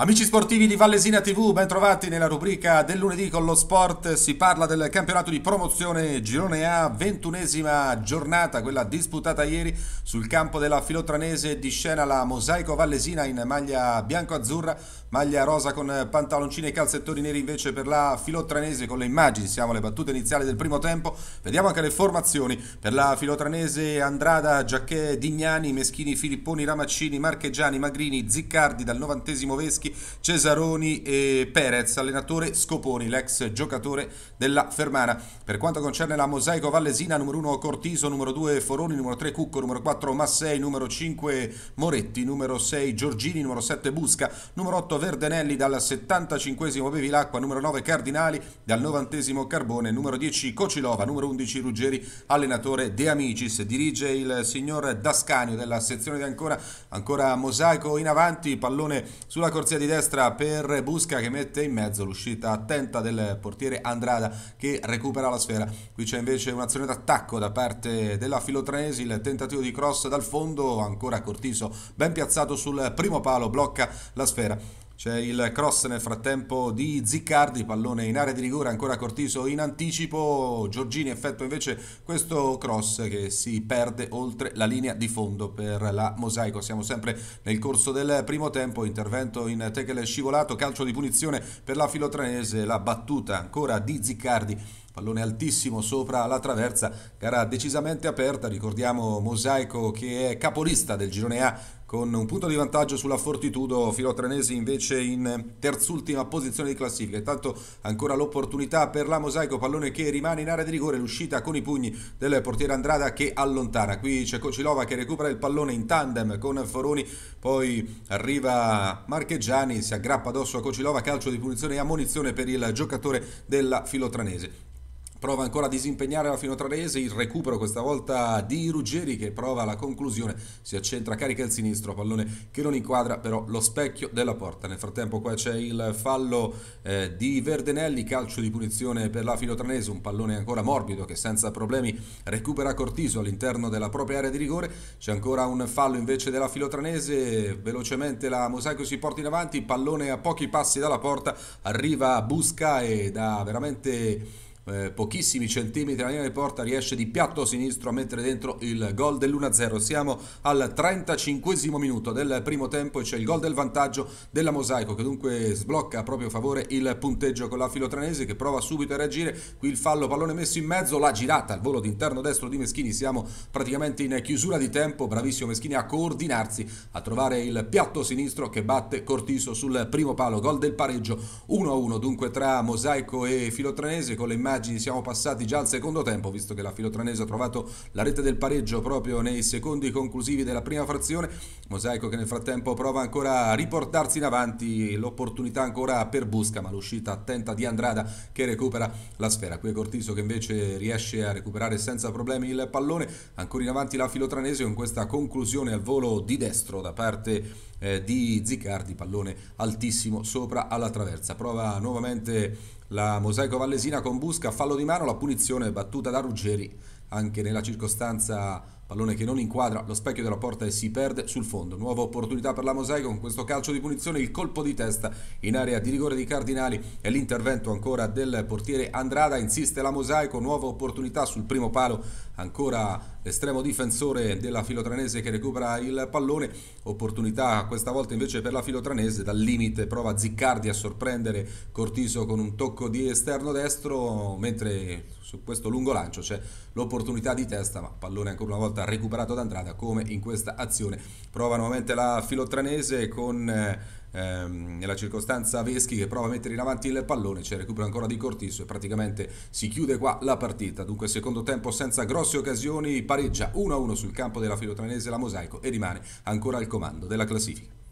Amici sportivi di Vallesina TV, ben trovati nella rubrica del lunedì con lo sport. Si parla del campionato di promozione Girone A, ventunesima giornata, quella disputata ieri sul campo della Filotranese di scena la Mosaico Vallesina in maglia bianco-azzurra, maglia rosa con pantaloncini e calzettoni neri invece per la Filotranese con le immagini, siamo alle battute iniziali del primo tempo. Vediamo anche le formazioni per la Filotranese Andrada, Giacchè, Dignani, Meschini, Filipponi, Ramaccini, Marcheggiani, Magrini, Ziccardi dal novantesimo Veschi Secchi, Cesaroni e Perez, allenatore Scoponi, l'ex giocatore della Fermana. Per quanto concerne la Mosaico Vallesina, numero 1 Cortiso, numero 2 Foroni, numero 3 Cucco, numero 4 Massei, numero 5 Moretti, numero 6 Giorgini, numero 7 Busca, numero 8 Verdenelli dal 75 Bevilacqua, numero 9 Cardinali dal 90 Carbone, numero 10 Cocilova, numero 11 Ruggeri, allenatore De Amicis, dirige il signor Dascanio della sezione di Ancora, ancora Mosaico in avanti, pallone sulla corsia di destra per Busca che mette in mezzo l'uscita attenta del portiere Andrada che recupera la sfera. Qui c'è invece un'azione d'attacco da parte della Filotrenesi, il tentativo di cross dal fondo, ancora Cortiso ben piazzato sul primo palo, blocca la sfera. C'è il cross nel frattempo di Ziccardi, pallone in area di rigore, ancora Cortiso in anticipo, Giorgini effettua invece questo cross che si perde oltre la linea di fondo per la Mosaico. Siamo sempre nel corso del primo tempo, intervento in tackle scivolato, calcio di punizione per la filotranese, la battuta ancora di Ziccardi pallone altissimo sopra la traversa, gara decisamente aperta, ricordiamo Mosaico che è capolista del girone A con un punto di vantaggio sulla Fortitudo, Filotrenesi invece in terzultima posizione di classifica. Intanto ancora l'opportunità per la Mosaico, pallone che rimane in area di rigore, l'uscita con i pugni del portiere Andrada che allontana. Qui c'è Cocilova che recupera il pallone in tandem con Foroni, poi arriva Marcheggiani, si aggrappa addosso a Cocilova, calcio di punizione e ammonizione per il giocatore della Filotranese. Prova ancora a disimpegnare la Finotrarese, il recupero questa volta di Ruggeri che prova la conclusione, si accentra, carica il sinistro, pallone che non inquadra però lo specchio della porta. Nel frattempo qua c'è il fallo eh, di Verdenelli, calcio di punizione per la filotranese un pallone ancora morbido che senza problemi recupera Cortiso all'interno della propria area di rigore. C'è ancora un fallo invece della Filotranese, velocemente la Mosaico si porta in avanti, pallone a pochi passi dalla porta, arriva Busca e da veramente eh, pochissimi centimetri alla linea di porta riesce di piatto sinistro a mettere dentro il gol dell'1-0 siamo al 35 minuto del primo tempo e c'è il gol del vantaggio della Mosaico che dunque sblocca a proprio favore il punteggio con la Filotranese che prova subito a reagire qui il fallo pallone messo in mezzo la girata al volo d'interno destro di Meschini siamo praticamente in chiusura di tempo bravissimo Meschini a coordinarsi a trovare il piatto sinistro che batte Cortiso sul primo palo gol del pareggio 1-1 dunque tra Mosaico e Filotranese con le immagini indagini siamo passati già al secondo tempo, visto che la Filotranese ha trovato la rete del pareggio proprio nei secondi conclusivi della prima frazione. Mosaico che nel frattempo prova ancora a riportarsi in avanti, l'opportunità ancora per Busca, ma l'uscita attenta di Andrada che recupera la sfera. Qui è Cortiso che invece riesce a recuperare senza problemi il pallone, ancora in avanti la Filotranese con questa conclusione al volo di destro da parte eh, di Zicardi, pallone altissimo sopra alla traversa. Prova nuovamente la Mosaico Vallesina con Busca, fallo di mano, la punizione battuta da Ruggeri anche nella circostanza pallone che non inquadra lo specchio della porta e si perde sul fondo nuova opportunità per la Mosaico con questo calcio di punizione il colpo di testa in area di rigore di Cardinali e l'intervento ancora del portiere Andrada insiste la Mosaico nuova opportunità sul primo palo ancora estremo difensore della filotranese che recupera il pallone, opportunità questa volta invece per la filotranese dal limite, prova Ziccardi a sorprendere Cortiso con un tocco di esterno destro, mentre su questo lungo lancio c'è l'opportunità di testa, ma pallone ancora una volta recuperato da Andrada come in questa azione. Prova nuovamente la filotranese con eh, ehm, nella circostanza Veschi che prova a mettere in avanti il pallone, c'è recupero ancora di Cortisso e praticamente si chiude qua la partita. Dunque secondo tempo senza grosse occasioni, pareggia 1-1 sul campo della filotranese la Mosaico e rimane ancora al comando della classifica.